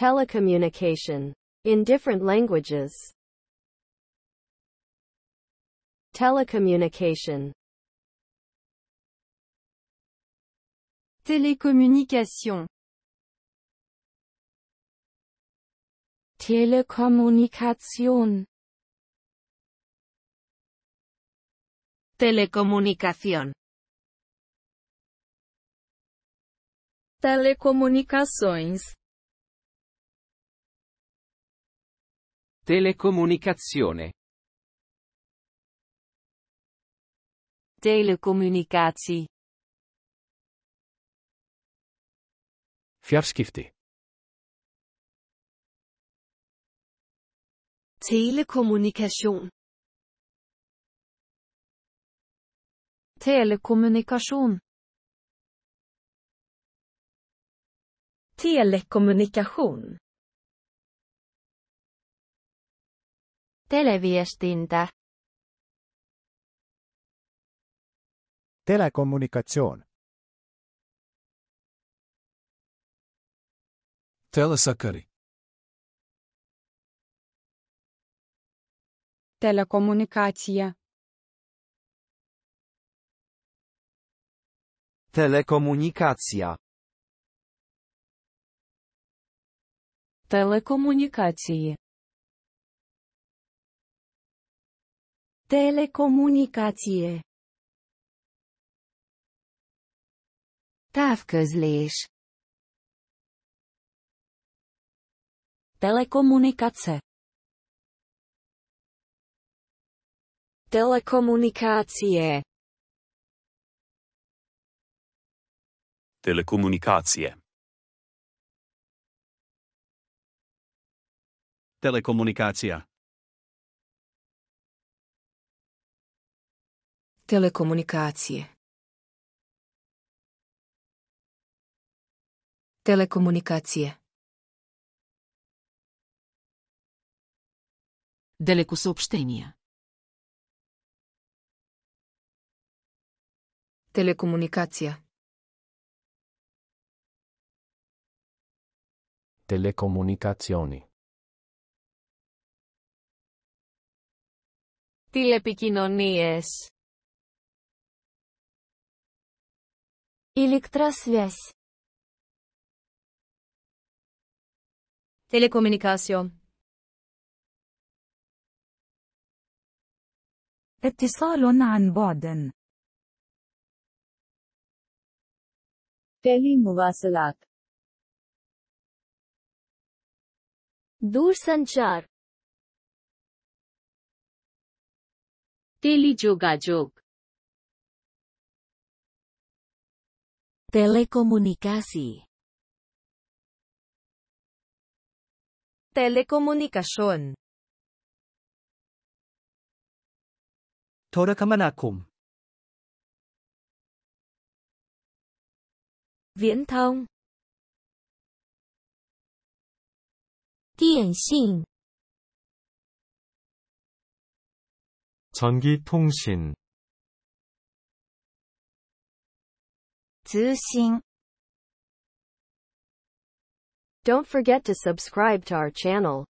Telecommunication. In different languages. Telecommunication. Télécommunication. Telecommunication. telecommunication Telecomunicações. Telecomunicazione. Telecomunicatie. Fjarskipti. Telekommunikation. Telekommunikation. Telekommunikation. Televiestintä. Telekommunikatsioon. Telesakari. Telekomunikaatio. Telekomunikacja. Телекомунікації Telecomunicație. Távközlés. Telekomunikace. Telekomunikácie. Telekomunikácie. Telekomunikácia. telekomunikacije telekomunikacije daleko saopštenja telekomunikacija telekomunikacioni Τηλεπικοινωνίες. Электросвязь. Телекоммуникацион. اتصال عن بعد. تلي مواصلات. دور سانشار. تلي جوغا جوغ. Telekomunikasi. Telekomunikasyon.โทรคมนาคม viễn thông thông 전기통신 通信 Don't forget to subscribe to our channel.